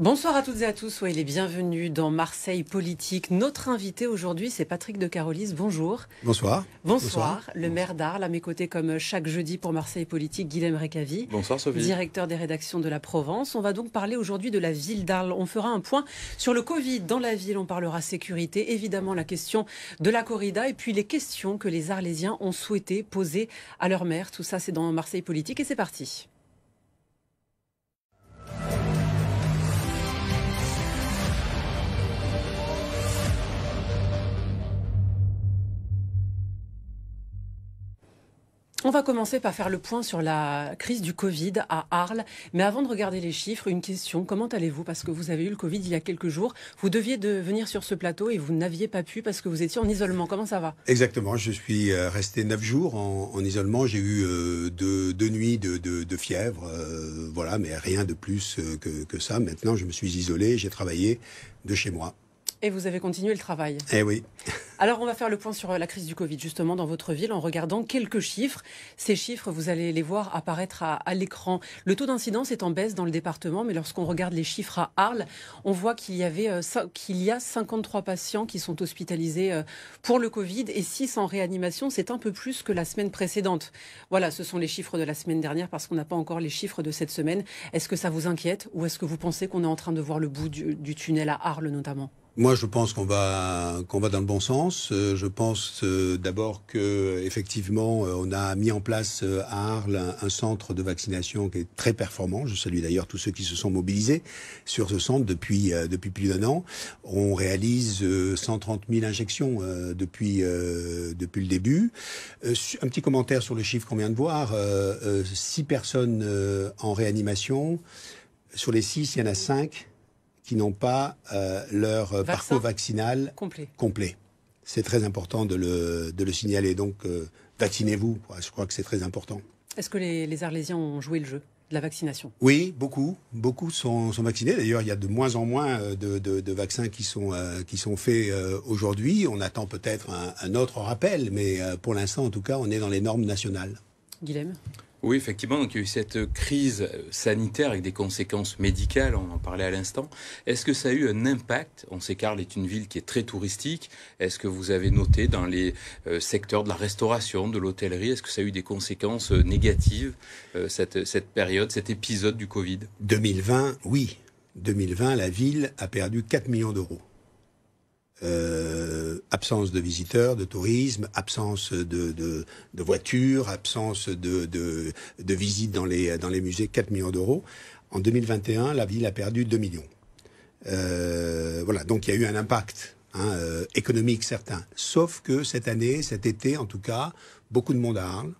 Bonsoir à toutes et à tous, soyez les bienvenus dans Marseille Politique. Notre invité aujourd'hui, c'est Patrick de Carolis. Bonjour. Bonsoir. Bonsoir. Le maire d'Arles, à mes côtés comme chaque jeudi pour Marseille Politique, Guilhem Recavi. Bonsoir Sophie. Directeur des rédactions de la Provence. On va donc parler aujourd'hui de la ville d'Arles. On fera un point sur le Covid dans la ville. On parlera sécurité, évidemment la question de la corrida et puis les questions que les Arlésiens ont souhaité poser à leur maire. Tout ça, c'est dans Marseille Politique et c'est parti. On va commencer par faire le point sur la crise du Covid à Arles. Mais avant de regarder les chiffres, une question. Comment allez-vous Parce que vous avez eu le Covid il y a quelques jours. Vous deviez venir sur ce plateau et vous n'aviez pas pu parce que vous étiez en isolement. Comment ça va Exactement. Je suis euh, resté neuf jours en, isolement. J'ai eu euh, deux, nuits de, fièvre. Euh, voilà, mais rien de plus que, que ça. Maintenant, je me suis isolé. J'ai travaillé de chez moi. Et vous avez continué le travail. Eh oui. Alors, on va faire le point sur euh, la crise du Covid, justement, dans votre ville, en regardant quelques chiffres. Ces chiffres, vous allez les voir apparaître à, l'écran. Le taux d'incidence est en baisse dans le département, mais lorsqu'on regarde les chiffres à Arles, on voit qu'il y, avait, euh, qu'il y a 53 patients qui sont hospitalisés euh, pour le Covid et 6 en réanimation. C'est un peu plus que la semaine précédente. Voilà, ce sont les chiffres de la semaine dernière parce qu'on n'a pas encore les chiffres de cette semaine. Est-ce que ça vous inquiète ou est-ce que vous pensez qu'on est en train de voir le bout du tunnel à Arles notamment moi, je pense qu'on va qu'on va dans le bon sens. Euh, je pense euh, d'abord que effectivement, euh, on a mis en place à Arles un, centre de vaccination qui est très performant. Je salue d'ailleurs tous ceux qui se sont mobilisés sur ce centre depuis depuis plus d'un an. On réalise 130 000 injections depuis depuis le début. un petit commentaire sur le chiffre qu'on vient de voir. 6 personnes en réanimation. Sur les six, il y en a cinq qui n'ont pas euh, leur euh, parcours vaccinal complet. C'est très important de le, de le signaler. Donc, euh, vaccinez-vous. Je crois que c'est très important. Est-ce que les, Arlésiens ont joué le jeu de la vaccination Oui, beaucoup. Beaucoup sont, sont vaccinés. D'ailleurs, il y a de moins en moins de, vaccins qui sont, qui sont faits aujourd'hui. On attend peut-être un, autre rappel, mais pour l'instant, en tout cas, on est dans les normes nationales. Guilhem oui, effectivement, donc il y a eu cette euh, crise euh, sanitaire avec des conséquences médicales, on en parlait à l'instant. Est-ce que ça a eu un impact On sait qu'Arles est une ville qui est très touristique. Est-ce que vous avez noté dans les euh, secteurs de la restauration, de l'hôtellerie, est-ce que ça a eu des conséquences négatives, cette, cette période, cet épisode du Covid 2020, oui. 2020, la ville a perdu 4 millions d'euros. Euh, absence de visiteurs, de tourisme, absence de, voitures, absence de, de, visites dans les, dans les musées, 4 millions d'euros. En 2021, la ville a perdu 2 millions. Euh, voilà, donc il y a eu un impact hein, euh, économique certain. Sauf que cette année, cet été en tout cas, beaucoup de monde à Arles,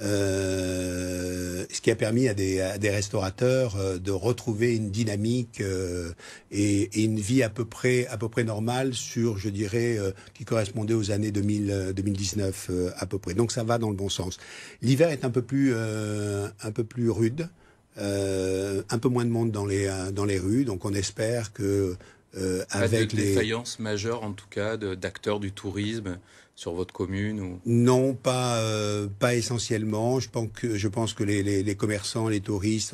euh, ce qui a permis à des, des restaurateurs euh, de retrouver une dynamique euh, et, et, une vie à peu près, à peu près normale sur, je dirais, euh, qui correspondait aux années 2000, 2019 à peu près. Donc ça va dans le bon sens. L'hiver est un peu plus, un peu plus rude. un peu moins de monde dans les, dans les rues, donc on espère que euh, avec, les faillances majeures, en tout cas, d'acteurs du tourisme sur votre commune Non, pas, euh, pas essentiellement. Je pense que, je pense que les, les, commerçants, les touristes,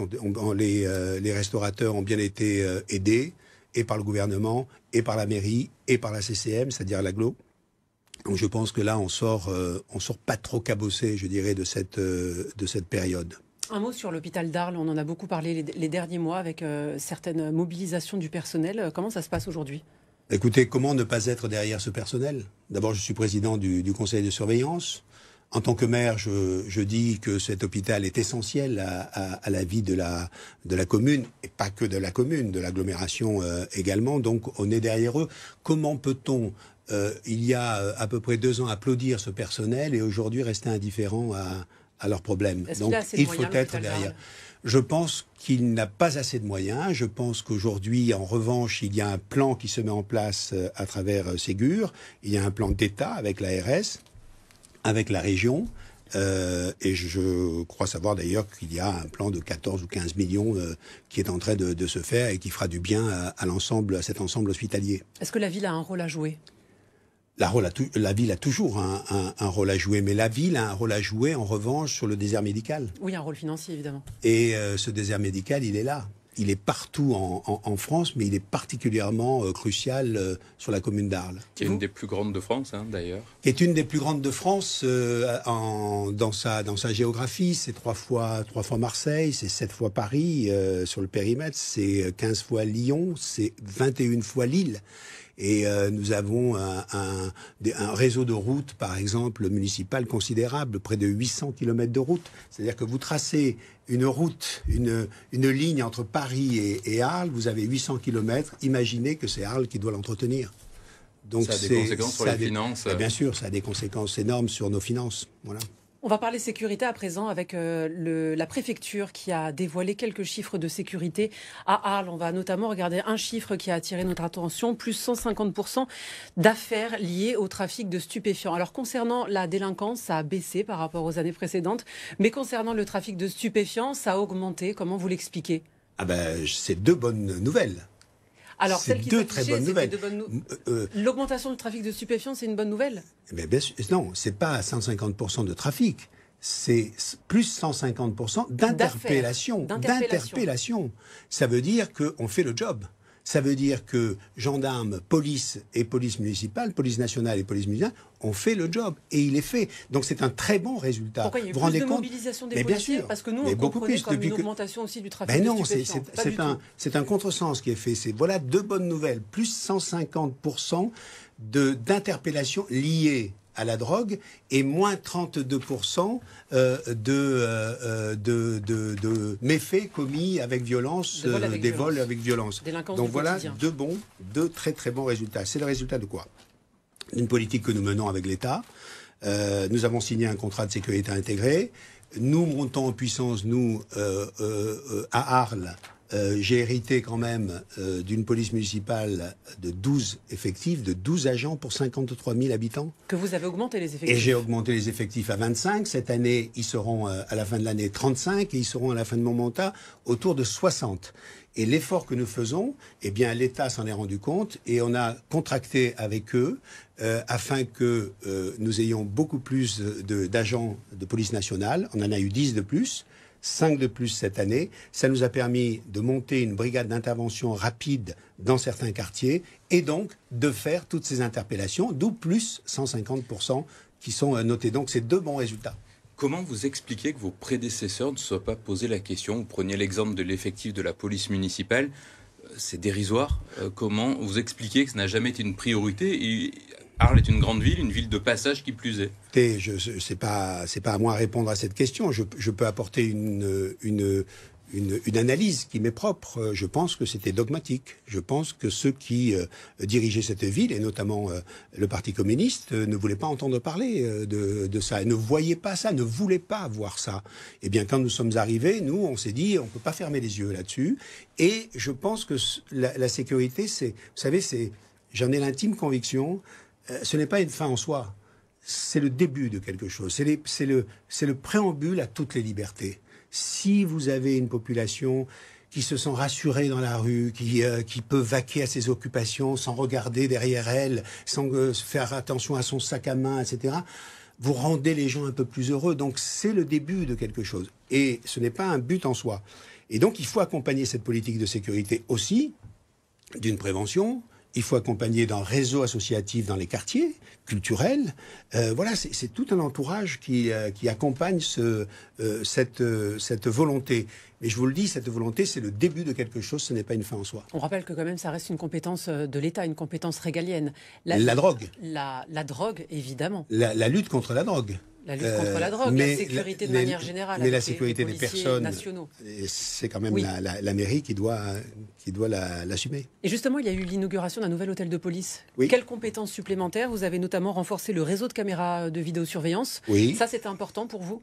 les, euh, les, restaurateurs ont bien été aidés, et par le gouvernement, et par la mairie, et par la CCM, c'est-à-dire l'aglo. Donc je pense que là, on sort, on sort pas trop cabossé, je dirais, de cette, de cette période. Un mot sur l'hôpital d'Arles. On en a beaucoup parlé les, derniers mois avec euh, certaines mobilisations du personnel. Comment ça se passe aujourd'hui Écoutez, comment ne pas être derrière ce personnel D'abord, je suis président du, conseil de surveillance. En tant que maire, je, dis que cet hôpital est essentiel à, la vie de la, commune, et pas que de la commune, de l'agglomération euh, également. Donc, on est derrière eux. Comment peut-on euh, il y a à peu près deux ans, applaudir ce personnel et aujourd'hui rester indifférent à, à leurs problèmes. Donc il, faut être derrière. Je pense qu'il n'a pas assez de moyens. Je pense qu'aujourd'hui, en revanche, il y a un plan qui se met en place euh, à travers euh, Ségur. Il y a un plan d'État avec l'ARS, avec la région. Euh, et je crois savoir d'ailleurs qu'il y a un plan de 14 ou 15 millions qui est en train de, se faire et qui fera du bien à, l'ensemble, à cet ensemble hospitalier. Est-ce que la ville a un rôle à jouer la, ville a toujours un, rôle à jouer, mais la ville a un rôle à jouer en revanche sur le désert médical. Oui, un rôle financier évidemment. Et euh, ce désert médical, il est là. Il est partout en, France, mais il est particulièrement euh, crucial euh, sur la commune d'Arles. Qui est une des plus grandes de France, hein, d'ailleurs. Qui est une des plus grandes de France dans, sa, géographie. C'est trois fois, trois fois Marseille, c'est sept fois Paris sur le périmètre, c'est 15 fois Lyon, c'est 21 fois Lille. Et euh, nous avons un, réseau de routes, par exemple, municipal considérable, près de 800 km de routes. C'est-à-dire que vous tracez une route, une, une ligne entre Paris et, Arles, vous avez 800 km. Imaginez que c'est Arles qui doit l'entretenir. Donc ça a des conséquences sur les finances. Euh. Bien sûr, ça a des conséquences énormes sur nos finances. Voilà. On va parler sécurité à présent avec euh, la préfecture qui a dévoilé quelques chiffres de sécurité à Arles. On va notamment regarder un chiffre qui a attiré notre attention, plus 150% d'affaires liées au trafic de stupéfiants. Alors concernant la délinquance, ça a baissé par rapport aux années précédentes, mais concernant le trafic de stupéfiants, ça a augmenté. Comment vous l'expliquez ah ben, c'est deux bonnes nouvelles. Alors, celle deux très bonnes nouvelles. Euh, euh, L'augmentation du trafic de stupéfiants, c'est une bonne nouvelle mais ce n'est Non, c'est pas 150% de trafic. C'est plus 150% d'interpellation. D'interpellation. Ça veut dire qu'on fait le job. Ça veut dire que gendarmes, police et police municipale, police nationale et police municipale ont fait le job et il est fait. Donc c'est un très bon résultat. Pourquoi il y a vous plus rendez de compte mobilisation des mais bien sûr, Parce que nous, on beaucoup plus comme une augmentation aussi du trafic. Mais non, c'est un, un contresens qui est fait. C'est voilà deux bonnes nouvelles. Plus 150% d'interpellations liées à la drogue et moins 32% euh, euh, euh, de, de, méfaits commis avec violence, des vols avec violence. Donc voilà deux bons, deux très très bons résultats. C'est le résultat de quoi D'une politique que nous menons avec l'État. nous avons signé un contrat de sécurité intégrée. Nous montons en puissance, nous, à Arles, euh, j'ai hérité quand même euh, d'une police municipale de 12 effectifs, de 12 agents pour 53 000 habitants. Que vous avez augmenté les effectifs Et j'ai augmenté les effectifs à 25. Cette année, ils seront euh, à la fin de l'année 35 et ils seront à la fin de mon mandat autour de 60. Et l'effort que nous faisons, eh bien, l'État s'en est rendu compte et on a contracté avec eux afin que nous ayons beaucoup plus d'agents de, police nationale. On en a eu 10 de plus. 5 de plus cette année. Ça nous a permis de monter une brigade d'intervention rapide dans certains quartiers et donc de faire toutes ces interpellations, d'où plus 150% qui sont euh, notés. Donc c'est deux bons résultats. Comment vous expliquez que vos prédécesseurs ne soient pas posés la question Vous preniez l'exemple de l'effectif de la police municipale euh, c'est dérisoire. Euh, comment vous expliquez que ça n'a jamais été une priorité Arles est une grande ville, une ville de passage qui plus est. je, c'est pas, c'est pas à moi de répondre à cette question. Je, peux apporter une, une, une, analyse qui m'est propre. Je pense que c'était dogmatique. Je pense que ceux qui euh, dirigeaient cette ville, et notamment euh, le Parti communiste, euh, ne voulaient pas entendre parler de, ça, ne voyaient pas ça, ne voulaient pas voir ça. Eh bien, quand nous sommes arrivés, nous, on s'est dit, on ne peut pas fermer les yeux là-dessus. Et je pense que la, la sécurité, c'est, vous savez, c'est, j'en ai l'intime conviction, euh, ce n'est pas une fin en soi. C'est le début de quelque chose. C'est le, préambule à toutes les libertés. Si vous avez une population qui se sent rassurée dans la rue, qui, euh, peut vaquer à ses occupations sans regarder derrière elle, sans euh, faire attention à son sac à main, etc. Vous rendez les gens un peu plus heureux. Donc c'est le début de quelque chose. Et ce n'est pas un but en soi. Et donc il faut accompagner cette politique de sécurité aussi d'une prévention, il faut accompagner d'un réseau associatif dans les quartiers culturels. Euh, voilà, c'est tout un entourage qui, euh, accompagne euh, cette, cette volonté. Et je vous le dis, cette volonté, c'est le début de quelque chose, ce n'est pas une fin en soi. On rappelle que quand même, ça reste une compétence de l'État, une compétence régalienne. La, drogue. La, drogue, évidemment. la lutte contre la drogue. La lutte contre euh, la drogue, la sécurité de manière générale. Mais la sécurité des personnes, c'est quand même la, mairie qui doit, qui doit l'assumer. et justement, il y a eu l'inauguration d'un nouvel hôtel de police. Quelles compétences supplémentaires Vous avez notamment renforcé le réseau de caméras de vidéosurveillance. Ça, c'est important pour vous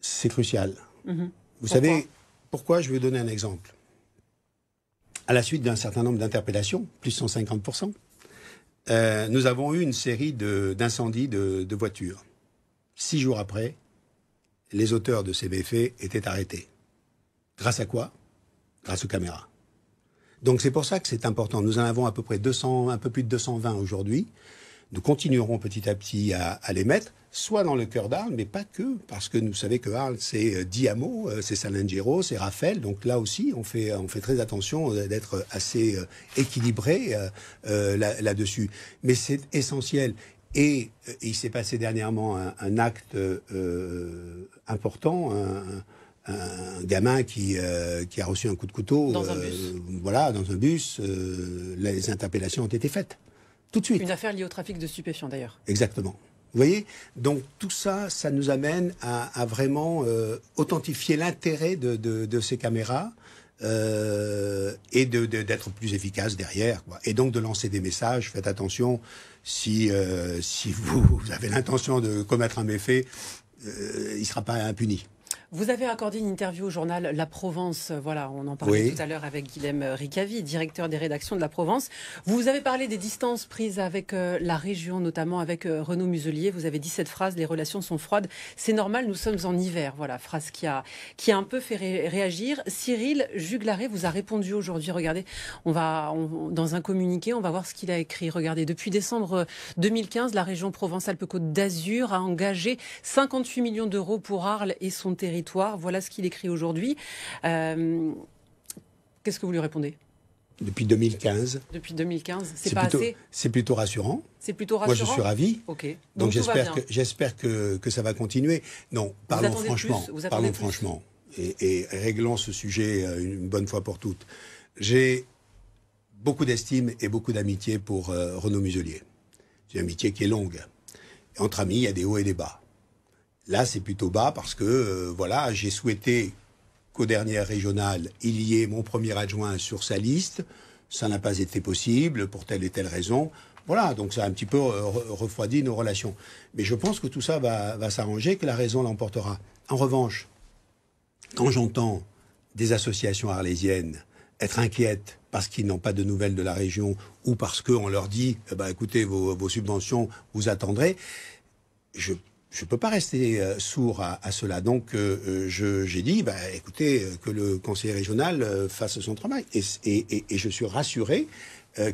C'est crucial. Mhm. Vous savez, pourquoi je vais donner un exemple À la suite d'un certain nombre d'interpellations, plus 150%, euh, nous avons eu une série d'incendies de, de, de voitures. Six jours après, les auteurs de ces méfaits étaient arrêtés. Grâce à quoi Grâce aux caméras. Donc c'est pour ça que c'est important. Nous en avons à peu près 200, un peu plus de 220 aujourd'hui. Nous continuerons petit à petit à, les mettre, soit dans le cœur d'Arles, mais pas que, parce que nous savez que Arles, c'est euh, Diamo, euh, c'est Salangero, c'est Raphaël. Donc là aussi, on fait, euh, on fait très attention d'être assez équilibré là-dessus. mais c'est essentiel. Et euh, il s'est passé dernièrement un, acte euh, important, un, gamin euh, qui, a reçu un coup de couteau. Dans un bus. voilà, dans un bus. les interpellations ont été faites. Tout de suite. Une affaire liée au trafic de stupéfiants d'ailleurs. Exactement. Vous voyez Donc tout ça, ça nous amène à, vraiment authentifier l'intérêt de, ces caméras euh, et d'être plus efficace derrière. Et donc de lancer des messages, faites attention, si, euh, si vous, avez l'intention de commettre un méfait, euh, il ne sera pas impuni. Vous avez accordé une interview au journal La Provence. Euh, voilà, on en parlait tout à l'heure avec Guilhem Ricavi, directeur des rédactions de La Provence. Vous avez parlé des distances prises avec euh, la région, notamment avec euh, Renaud Muselier. Vous avez dit cette phrase les relations sont froides. C'est normal, nous sommes en hiver. Voilà, phrase qui a, qui a un peu fait réagir. Cyril Juglaré vous a répondu aujourd'hui. Regardez, on va dans un communiqué, on va voir ce qu'il a écrit. Regardez, depuis décembre 2015, la région Provence-Alpes-Côte d'Azur a engagé 58 millions d'euros pour Arles et son territoire voilà ce qu'il écrit aujourd'hui. Euh, qu'est-ce que vous lui répondez depuis 2015. Depuis 2015, c'est pas assez. C'est plutôt rassurant. C'est plutôt rassurant. Moi, je suis ravi. Ok. Donc, j'espère que j'espère que, ça va continuer. Non, parlons franchement. parlons franchement et, réglons ce sujet euh, une bonne fois pour toutes. J'ai beaucoup d'estime et beaucoup d'amitié pour euh, Renaud Muselier. C'est une amitié qui est longue. Entre amis, il y a des hauts et des bas. Là, c'est plutôt bas parce que, euh, voilà, j'ai souhaité qu'au dernier régional, il y ait mon premier adjoint sur sa liste. Ça n'a pas été possible pour telle et telle raison. Voilà, donc ça a un petit peu euh, refroidi nos relations. Mais je pense que tout ça va, s'arranger, que la raison l'emportera. En revanche, quand j'entends des associations arlésiennes être inquiètes parce qu'ils n'ont pas de nouvelles de la région ou parce qu'on leur dit eh ben, écoutez, vos, subventions, vous attendrez, je je ne peux pas rester euh, sourd à, cela. Donc, euh, euh, j'ai dit, bah, écoutez, que le conseiller régional fasse son travail. Et, je suis rassuré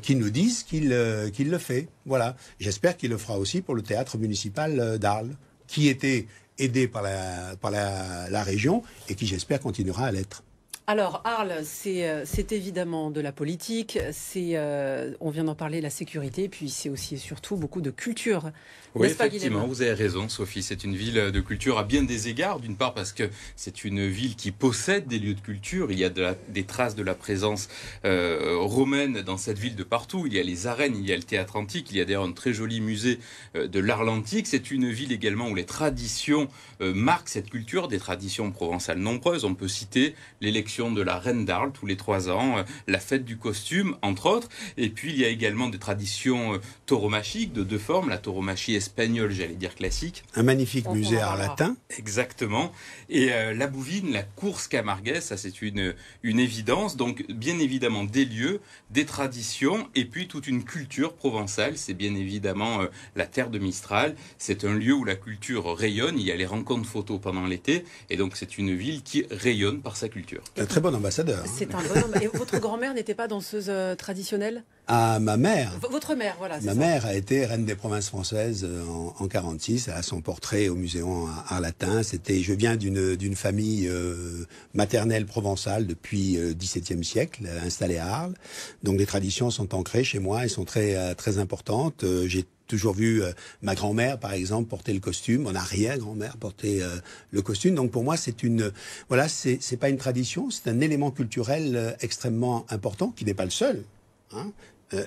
qu'il nous dise qu'il le fait. Voilà. J'espère qu'il le fera aussi pour le théâtre municipal d'Arles, qui était aidé par la région et qui, j'espère, continuera à l'être. Alors Arles, euh, c'est évidemment de la politique, c'est euh, on vient d'en parler la sécurité, puis c'est aussi et surtout beaucoup de culture. Oui, effectivement, vous avez raison, Sophie. C'est une ville de culture à bien des égards. D'une part parce que c'est une ville qui possède des lieux de culture. Il y a des traces de la présence euh, romaine dans cette ville de partout. Il y a les arènes, il y a le théâtre antique, il y a d'ailleurs un très joli musée de l'art antique. C'est une ville également où les traditions marquent cette culture, des traditions provençales nombreuses. On peut citer l'élection de la Reine d'Arles tous les trois ans, euh, la fête du costume, entre autres. Et puis, il y a également des traditions euh, tauromachiques de deux formes, la tauromachie espagnole, j'allais dire classique. Un magnifique musée art latin. Exactement. Et euh, la bouvine, la course camarguaise, ça c'est une, une évidence. Donc, bien évidemment, des lieux, des traditions, et puis toute une culture provençale. C'est bien évidemment la terre de Mistral. C'est un lieu où la culture rayonne. Il y a les rencontres photos pendant l'été. Et donc, c'est une ville qui rayonne par sa culture très bon ambassadeur. Hein. C'est un bon Et votre grand-mère n'était pas danseuse euh, traditionnelle Ah, ma mère. votre mère, voilà. Ma mère a été reine des provinces françaises euh, en, 1946. 46. Elle a son portrait au muséum Art Latin. C'était, je viens d'une famille euh, maternelle provençale depuis le XVIIe siècle, installée à Arles. Donc les traditions sont ancrées chez moi. Elles sont très, très importantes. J'ai toujours vu euh, ma grand-mère, par exemple, porter le costume, mon arrière-grand-mère porter euh, le costume. Donc pour moi, c'est une, voilà, c'est pas une tradition, c'est un élément culturel euh, extrêmement important qui n'est pas le seul, hein,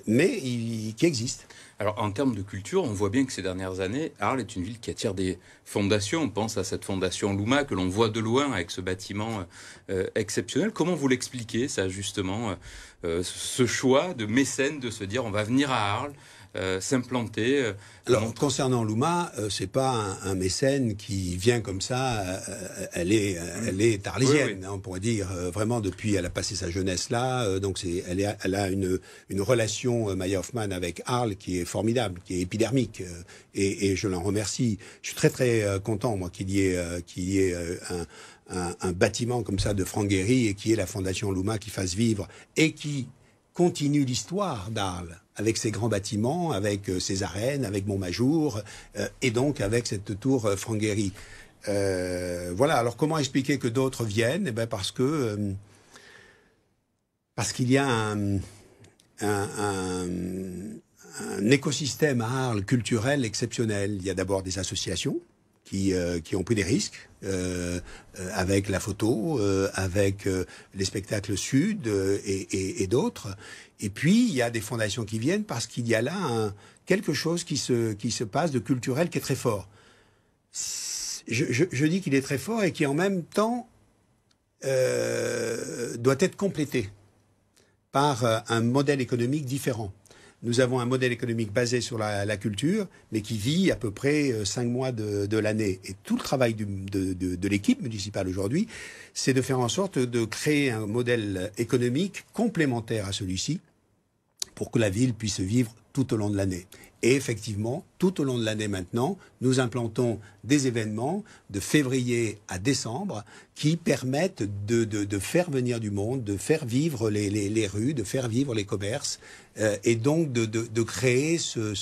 mais qui existe. Alors en termes de culture, on voit bien que ces dernières années, Arles est une ville qui attire des fondations. On pense à cette fondation Luma, que l'on voit de loin avec ce bâtiment exceptionnel. Comment vous l'expliquez ça justement, ce choix de mécène de se dire on va venir à Arles euh, s'implanter. Euh, Alors, concernant Luma, ce euh, c'est pas un, mécène qui vient comme ça. elle est, elle est hein, on pourrait dire vraiment depuis. Elle a passé sa jeunesse là, donc c'est, elle, a une, une relation Maya Hoffman avec Arles qui est formidable, qui est épidermique, et, je l'en remercie. Je suis très très content moi qu'il y ait, qu'il y ait un un, bâtiment comme ça de Guéry et qui est la Fondation Luma qui fasse vivre et qui continue l'histoire d'Arles avec ses grands bâtiments, avec euh, ses arènes, avec Montmajour, euh, et donc avec cette tour euh, euh, voilà, alors comment expliquer que d'autres viennent eh ben, Parce que parce qu'il y a un, écosystème à Arles culturel exceptionnel. Il y a d'abord des associations qui, qui ont pris des risques, euh, avec la photo, euh, avec euh, les spectacles sud et, d'autres. Et puis, il y a des fondations qui viennent parce qu'il y a là un, quelque chose qui se, qui se passe de culturel qui est très fort. je dis qu'il est très fort et qui en même temps doit être complété par un modèle économique différent. Nous avons un modèle économique basé sur la, culture, mais qui vit à peu près euh, cinq mois de, l'année. Et tout le travail de, de l'équipe municipale aujourd'hui, c'est de faire en sorte de créer un modèle économique complémentaire à celui-ci pour que la ville puisse vivre tout au long de l'année. Et effectivement, tout au long de l'année maintenant, nous implantons des événements de février à décembre qui permettent de, faire venir du monde, de faire vivre les, rues, de faire vivre les commerces euh, et donc de, créer ce,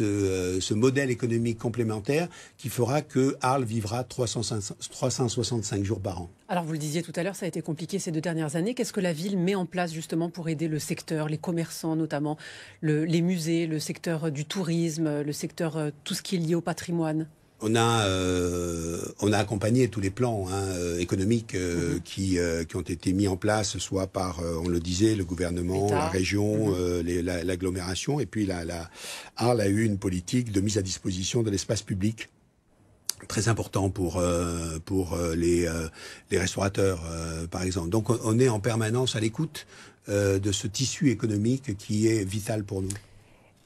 euh, ce, modèle économique complémentaire qui fera que Arles vivra 365 jours par an. Alors vous le disiez tout à l'heure, ça a été compliqué ces deux dernières années. Qu'est-ce que la ville met en place justement pour aider le secteur, les commerçants notamment, les musées, le secteur du tourisme, le secteur, euh, tout ce qui est lié au patrimoine on a, euh, on a accompagné tous les plans hein, euh, économiques mhm. qui, qui ont été mis en place, soit par, on le disait, le gouvernement, la région, mhm. l'agglomération. et puis, la, Arles a eu une politique de mise à disposition de l'espace public très important pour pour les les restaurateurs par exemple. Donc on est en permanence à l'écoute de ce tissu économique qui est vital pour nous.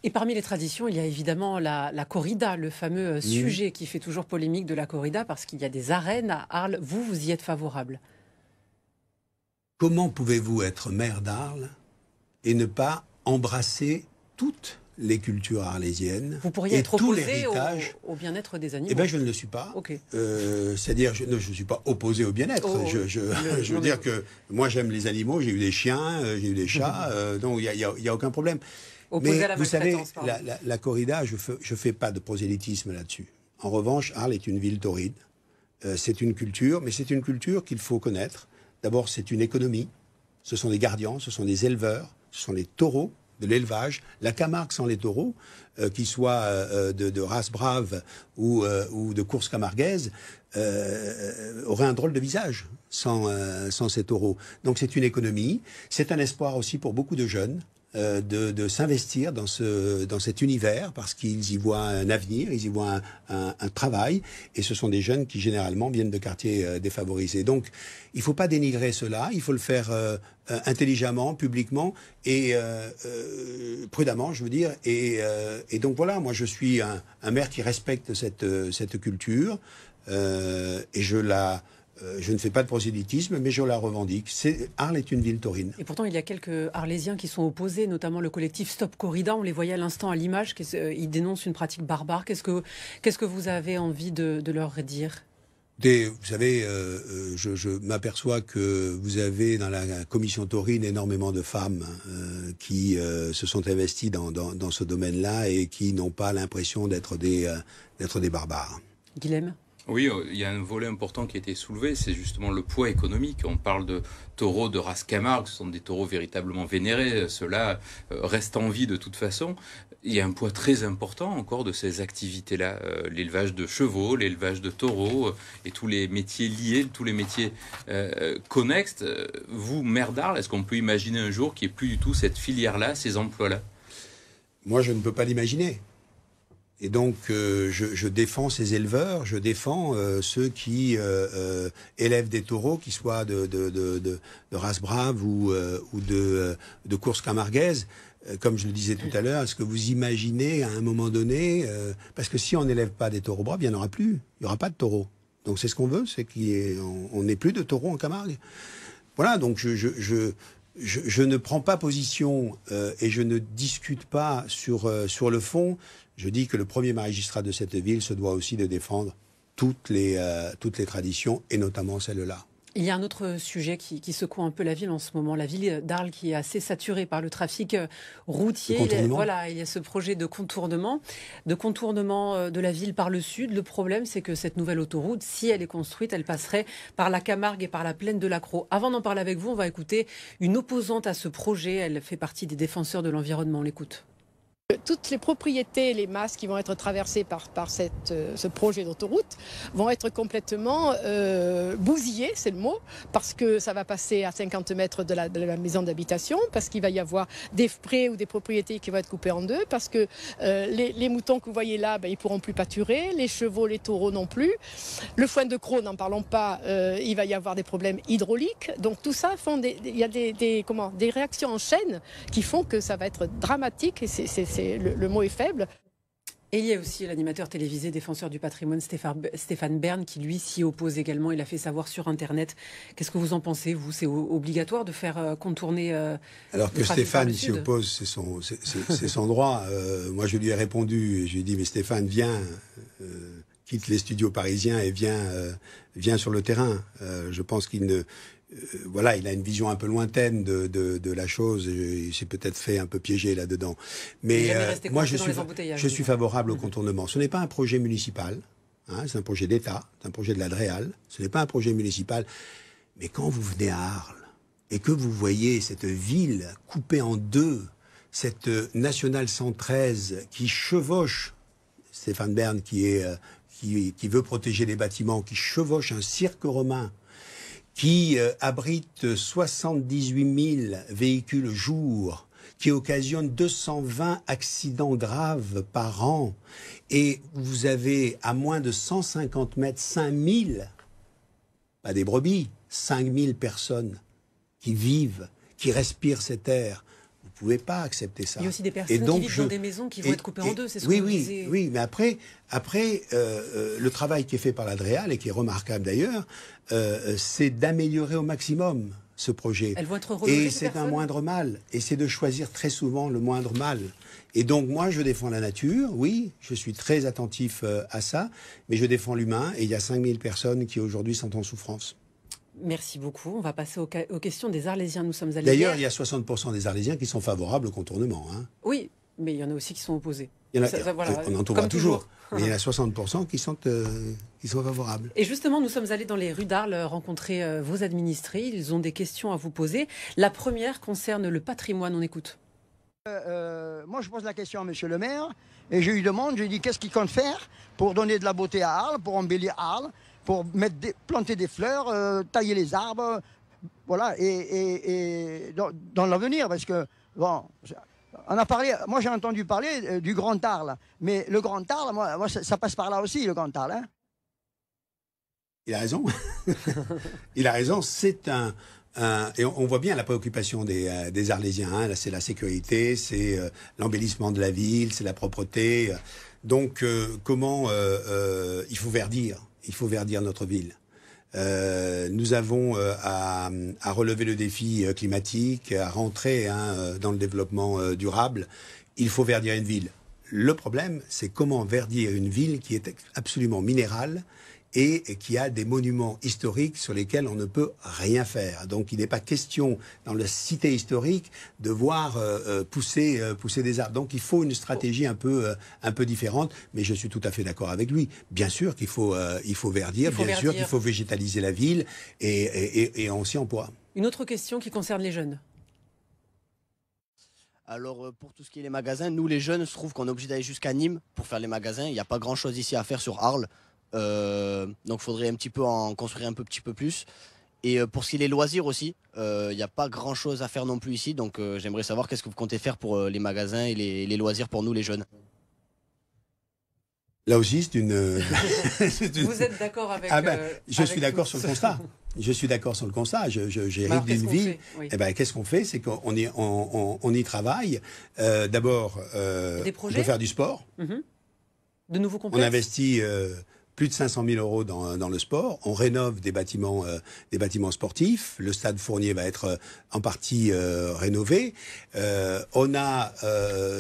Et parmi les traditions, il y a évidemment la, corrida, le fameux euh, sujet qui fait toujours polémique de la corrida, parce qu'il y a des arènes à Arles. Vous, vous y êtes favorable Comment pouvez-vous être maire d'Arles et ne pas embrasser toutes les cultures arlésiennes Vous pourriez être opposé au, bien-être des eh ben, animaux. Eh bien, je ne le suis pas. Euh, c'est-à-dire, je ne suis pas opposé au bien-être. Oh, je, veux dire que moi, j'aime les animaux, j'ai eu des chiens, euh, j'ai eu des chats, donc il n'y a, a, aucun problème vous savez, la, corrida, je ne fais, pas de prosélytisme là-dessus. En revanche, Arles est une ville torride. Euh, c'est une culture, mais c'est une culture qu'il faut connaître. D'abord, c'est une économie. Ce sont des gardiens, ce sont des éleveurs, ce sont les taureaux de l'élevage. La Camargue sans les taureaux, euh, qu'ils soient euh, de, race brave ou, de course camarguaise, aurait un drôle de visage sans, sans ces taureaux. Donc c'est une économie. C'est un espoir aussi pour beaucoup de jeunes. Euh, de, s'investir dans, ce, dans cet univers parce qu'ils y voient un avenir, ils y voient un, travail et ce sont des jeunes qui généralement viennent de quartiers euh, défavorisés. Donc il ne faut pas dénigrer cela, il faut le faire euh, intelligemment, publiquement et prudemment, je veux dire. Et, donc voilà, moi je suis un, un maire qui respecte cette, cette culture et je la... Euh, je ne fais pas de prosélytisme, mais je la revendique. C'est, Arles est une ville taurine. Et pourtant, il y a quelques Arlésiens qui sont opposés, notamment le collectif Stop Corrida. On les voyait à l'instant à l'image. Euh, ils dénoncent une pratique barbare. Qu'est-ce que, vous avez envie de, leur dire vous savez, euh, je, m'aperçois que vous avez dans la commission taurine énormément de femmes hein, qui se sont investies dans, ce domaine-là et qui n'ont pas l'impression d'être des, d'être des barbares. Guilhem oui, euh, il y a un volet important qui a été soulevé, c'est justement le poids économique. On parle de taureaux de race Camargue, ce sont des taureaux véritablement vénérés, euh, cela euh, reste en vie de toute façon. Il y a un poids très important encore de ces activités-là, l'élevage de chevaux, l'élevage de taureaux et tous les métiers liés, tous les métiers Vous, maire d'Arles, est-ce qu'on peut imaginer un jour qu'il n'y ait plus du tout cette filière-là, ces emplois-là Moi, je ne peux pas l'imaginer. Et donc, euh, je, je, défends ces éleveurs, je défends euh, ceux qui euh, élèvent des taureaux, qu'ils soient de, de, de, de, race brave ou, ou de, de course camargaise. Comme je le disais tout à l'heure, est-ce que vous imaginez à un moment donné, parce que si on n'élève pas des taureaux braves, il n'y en aura plus, il n'y aura pas de taureaux. Donc c'est ce qu'on veut, c'est qu'on n'ait plus de taureaux en Camargue. Voilà, donc je, je, je, je, ne prends pas position euh, et je ne discute pas sur, euh, sur le fond. Je dis que le premier magistrat de cette ville se doit aussi de défendre toutes les, euh, toutes les traditions et notamment celle-là. Il y a un autre sujet qui, qui, secoue un peu la ville en ce moment. La ville d'Arles qui est assez saturée par le trafic euh, routier. Il voilà, il y a ce projet de contournement, de contournement euh, de la ville par le sud. Le problème, c'est que cette nouvelle autoroute, si elle est construite, elle passerait par la Camargue et par la plaine de l'Acro. Avant d'en parler avec vous, on va écouter une opposante à ce projet. Elle fait partie des défenseurs de l'environnement. On l'écoute. Toutes les propriétés, les masses qui vont être traversées par, par cette, euh, ce projet d'autoroute vont être complètement euh, bousillées, c'est le mot, parce que ça va passer à 50 mètres de la, maison d'habitation, parce qu'il va y avoir des prés ou des propriétés qui vont être coupées en deux, parce que euh, les, moutons que vous voyez là, ben, ils pourront plus pâturer, les chevaux, les taureaux non plus. Le foin de croc, n'en parlons pas, il va y avoir des problèmes hydrauliques. Donc tout ça font des, il y a des, des, comment, des réactions en chaîne qui font que ça va être dramatique et c'est le, mot est faible. Et il y a aussi l'animateur télévisé défenseur du patrimoine Stéphane Bern qui lui s'y oppose également. Il a fait savoir sur Internet. Qu'est-ce que vous en pensez Vous, c'est obligatoire de faire euh, contourner. Euh, Alors que Stéphane s'y oppose, c'est son, droit. Euh, moi, je lui ai répondu je lui ai dit mais Stéphane, viens, quitte les studios parisiens et viens, viens sur le terrain. je pense qu'il ne euh, voilà, il a une vision un peu lointaine de, la chose. il s'est peut-être fait un peu piéger là-dedans. Mais euh, moi, je suis, favorable au mhm. contournement. Ce n'est pas un projet municipal. Hein, c'est un projet d'État, c'est un projet de la Ce n'est pas un projet municipal. Mais quand vous venez à Arles et que vous voyez cette ville coupée en deux, cette nationale 113 qui chevauche Stéphane Bern, euh, qui, veut protéger les bâtiments, qui chevauche un cirque romain qui euh, abrite 78 000 véhicules jour, qui occasionne 220 accidents graves par an, et vous avez à moins de 150 mètres 5000, pas des brebis, 5000 personnes qui vivent, qui respirent cet air, pouvez pas accepter ça. Il y a aussi des personnes qui vivent dans des maisons qui vont être coupées en deux, c'est ce oui, que vous oui, Oui, mais après, après euh, euh, le travail qui est fait par l'adréal et qui est remarquable d'ailleurs, euh, c'est d'améliorer au maximum ce projet. Elles vont être et c'est un moindre mal. Et c'est de choisir très souvent le moindre mal. Et donc moi, je défends la nature, oui, je suis très attentif à ça, mais je défends l'humain, et il y a 5000 personnes qui aujourd'hui sont en souffrance. Merci beaucoup. On va passer aux, questions des Arlésiens. Nous sommes allés. D'ailleurs, il y a 60% des Arlésiens qui sont favorables au contournement. Hein. Oui, mais il y en a aussi qui sont opposés. on en trouvera toujours. mais il y a 60% qui sont, euh, sont favorables. Et justement, nous sommes allés dans les rues d'Arles rencontrer euh, vos administrés. Ils ont des questions à vous poser. La première concerne le patrimoine. On écoute. Euh, moi, je pose la question à monsieur le maire et je lui demande, je lui dis qu'est-ce qu'il compte faire pour donner de la beauté à Arles, pour embellir Arles pour mettre des, planter des fleurs, euh, tailler les arbres, voilà, et, dans, l'avenir, parce que, bon, on a parlé, moi j'ai entendu parler euh, du Grand Arles, mais le Grand Arles, moi, ça, passe par là aussi, le Grand Arles. Hein. il a raison. il a raison. C'est un, et on, voit bien la préoccupation des, euh, Arlésiens. Hein. c'est la sécurité, c'est l'embellissement de la ville, c'est la propreté. Donc, comment il faut verdir il faut verdir notre ville. Euh, nous avons euh, à, relever le défi euh, climatique, à rentrer hein, dans le développement durable. Il faut verdir une ville. Le problème, c'est comment verdir une ville qui est absolument minérale, et qui a des monuments historiques sur lesquels on ne peut rien faire. Donc il n'est pas question dans la cité historique de voir euh, euh, pousser, euh, pousser des arbres. Donc il faut une stratégie un peu, un peu différente, mais je suis tout à fait d'accord avec lui. Bien sûr qu'il faut, il faut verdir, bien sûr qu'il faut végétaliser la ville et, et, et on s'y emploie. Une autre question qui concerne les jeunes. Alors pour tout ce qui est les magasins, nous les jeunes, se trouve qu'on est obligé d'aller jusqu'à Nîmes pour faire les magasins. Il n'y a pas grand-chose ici à faire sur Arles. Euh, donc faudrait un petit peu en construire un peu petit peu plus. Et euh, pour ce qui est des loisirs aussi, il euh, n'y a pas grand chose à faire non plus ici. Donc j'aimerais savoir qu'est-ce que vous comptez faire pour les magasins et les, loisirs pour nous les jeunes. Là aussi, c'est une... Vous êtes d'accord avec, ah ben, je, suis d'accord sur le constat. Je suis d'accord sur le constat. J'ai rêvé d'une vie. ben, qu'est-ce qu'on fait C'est qu'on y, on, on, y travaille. D'abord, on peut faire du sport. Mhm. De nouveaux complexes. On investit plus de 500 000 euros dans, le sport. On rénove des bâtiments, euh, des bâtiments sportifs. Le stade Fournier va être euh, en partie euh, rénové. on a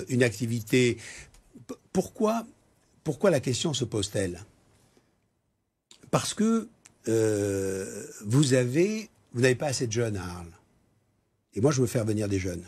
une activité. pourquoi, pourquoi la question se pose-t-elle Parce que vous avez, vous n'avez pas assez de jeunes à Arles. Et moi, je veux faire venir des jeunes.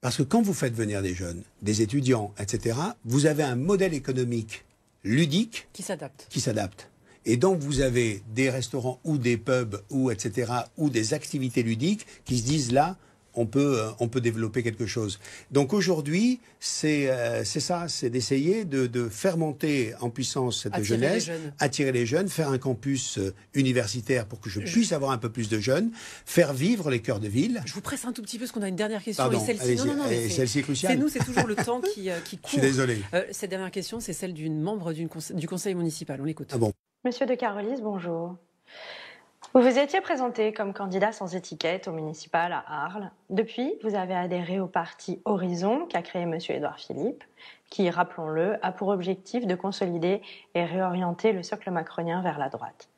Parce que quand vous faites venir des jeunes, des étudiants, etc., vous avez un modèle économique ludique. Qui s'adapte. Qui s'adapte. Et donc, vous avez des restaurants ou des pubs ou etc. ou des activités ludiques qui se disent là, on peut, euh, on peut développer quelque chose. Donc aujourd'hui, c'est euh, ça, c'est d'essayer de, faire monter en puissance cette jeunesse, attirer les jeunes, faire un campus euh, universitaire pour que je, puisse avoir un peu plus de jeunes, faire vivre les cœurs de ville. Je vous presse un tout petit peu parce qu'on a une dernière question. Pardon, et celle-ci non, non, cruciale. C'est nous, c'est toujours le temps qui, court. Je suis désolé. cette dernière question, c'est celle d'une membre du conseil municipal. On l'écoute. Ah Monsieur de Carolis, bonjour. Vous vous étiez présenté comme candidat sans étiquette au municipal à Arles. Depuis, vous avez adhéré au parti Horizon qu'a créé M. Édouard Philippe, qui, rappelons-le, a pour objectif de consolider et réorienter le socle macronien vers la droite.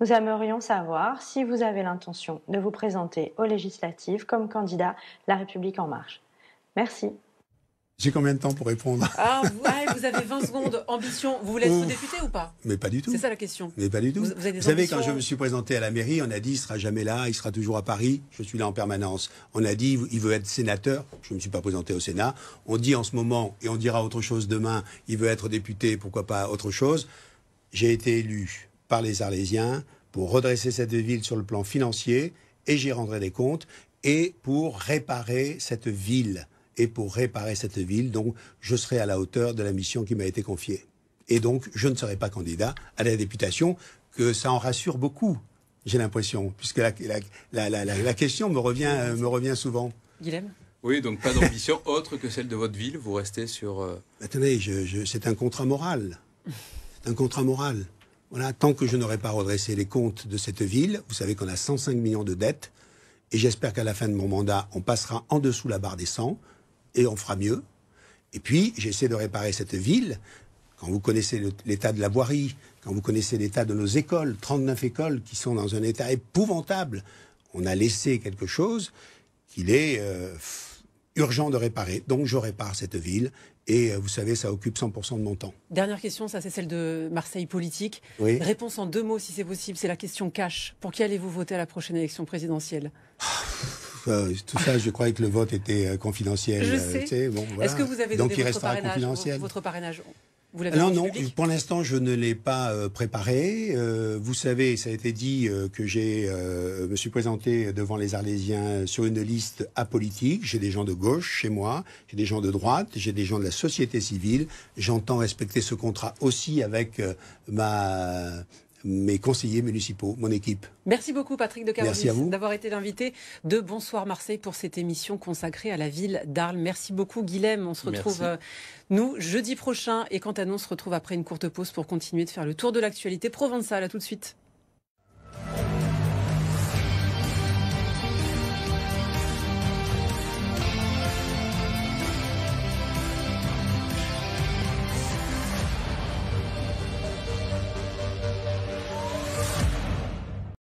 Nous aimerions savoir si vous avez l'intention de vous présenter aux législatives comme candidat La République en marche. Merci. J'ai combien de temps pour répondre Ah, vous avez 20 secondes. Ambition, vous voulez être député ou pas Mais pas du tout. C'est ça la question. Mais pas du tout. Vous, savez, quand je me suis présenté à la mairie, on a dit il sera jamais là, il sera toujours à Paris, je suis là en permanence. On a dit il veut être sénateur, je ne me suis pas présenté au Sénat. On dit en ce moment, et on dira autre chose demain, il veut être député, pourquoi pas autre chose. J'ai été élu par les Arlésiens pour redresser cette ville sur le plan financier, et j'y rendrai des comptes, et pour réparer cette ville et pour réparer cette ville. Donc, je serai à la hauteur de la mission qui m'a été confiée. Et donc, je ne serai pas candidat à la députation, que ça en rassure beaucoup, j'ai l'impression, puisque la, question me revient, euh, me revient souvent. Guilhem oui, donc pas d'ambition autre que celle de votre ville. Vous restez sur. Euh, attendez, c'est un contrat moral. C'est un contrat moral. Voilà, tant que je n'aurai pas redressé les comptes de cette ville, vous savez qu'on a 105 millions de dettes, et j'espère qu'à la fin de mon mandat, on passera en dessous la barre des 100 et on fera mieux. Et puis, j'essaie de réparer cette ville. Quand vous connaissez l'état de la voirie, quand vous connaissez l'état de nos écoles, 39 écoles qui sont dans un état épouvantable, on a laissé quelque chose qu'il est euh, urgent de réparer. Donc, je répare cette ville. Et euh, vous savez, ça occupe 100% de mon temps. Dernière question, ça c'est celle de Marseille Politique. Réponse en deux mots si c'est possible, c'est la question cash. Pour qui allez-vous voter à la prochaine élection présidentielle ah, tout ça, je croyais que le vote était euh, confidentiel. Euh, Est-ce que vous avez Donc, votre, parrainage, votre parrainage non, non, pour l'instant, je ne l'ai pas euh, préparé. vous savez, ça a été dit que j'ai me suis présenté devant les Arlésiens sur une liste apolitique. J'ai des gens de gauche chez moi, j'ai des gens de droite, j'ai des gens de la société civile. J'entends respecter ce contrat aussi avec ma mes conseillers municipaux, mon équipe. Merci beaucoup Patrick de Carolis d'avoir été l'invité de Bonsoir Marseille pour cette émission consacrée à la ville d'Arles. Merci beaucoup Guilhem, on se retrouve euh, nous jeudi prochain et quant à nous on se retrouve après une courte pause pour continuer de faire le tour de l'actualité provençale. À tout de suite.